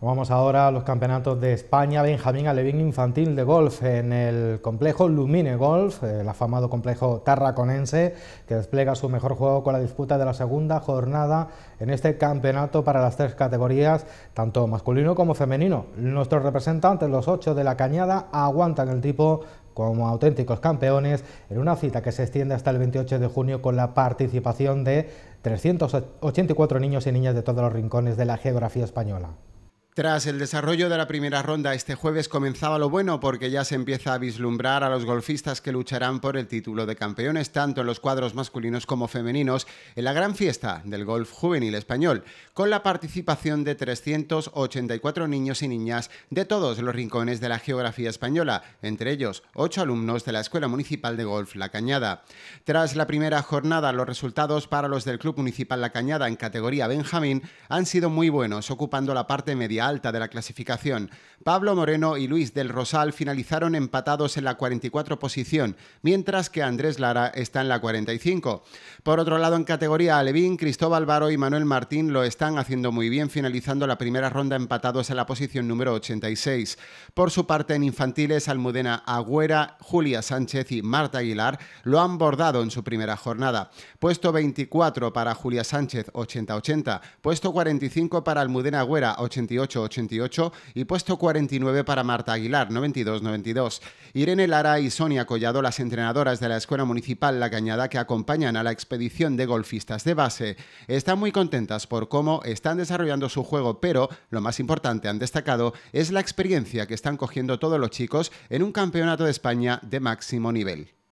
Vamos ahora a los campeonatos de España, Benjamín Alevín Infantil de Golf en el complejo Lumine Golf, el afamado complejo tarraconense, que despliega su mejor juego con la disputa de la segunda jornada en este campeonato para las tres categorías, tanto masculino como femenino. Nuestros representantes, los ocho de la cañada, aguantan el tipo como auténticos campeones en una cita que se extiende hasta el 28 de junio con la participación de 384 niños y niñas de todos los rincones de la geografía española. Tras el desarrollo de la primera ronda, este jueves comenzaba lo bueno porque ya se empieza a vislumbrar a los golfistas que lucharán por el título de campeones, tanto en los cuadros masculinos como femeninos, en la gran fiesta del golf juvenil español, con la participación de 384 niños y niñas de todos los rincones de la geografía española, entre ellos ocho alumnos de la Escuela Municipal de Golf La Cañada. Tras la primera jornada, los resultados para los del Club Municipal La Cañada en categoría Benjamín han sido muy buenos, ocupando la parte media alta de la clasificación. Pablo Moreno y Luis del Rosal finalizaron empatados en la 44 posición, mientras que Andrés Lara está en la 45. Por otro lado, en categoría Alevín, Cristóbal Varo y Manuel Martín lo están haciendo muy bien, finalizando la primera ronda empatados en la posición número 86. Por su parte, en infantiles, Almudena Agüera, Julia Sánchez y Marta Aguilar lo han bordado en su primera jornada. Puesto 24 para Julia Sánchez, 80-80. Puesto 45 para Almudena Agüera, 88 88 y puesto 49 para Marta Aguilar, 92-92. Irene Lara y Sonia Collado, las entrenadoras de la Escuela Municipal La Cañada que acompañan a la expedición de golfistas de base, están muy contentas por cómo están desarrollando su juego, pero lo más importante, han destacado, es la experiencia que están cogiendo todos los chicos en un campeonato de España de máximo nivel.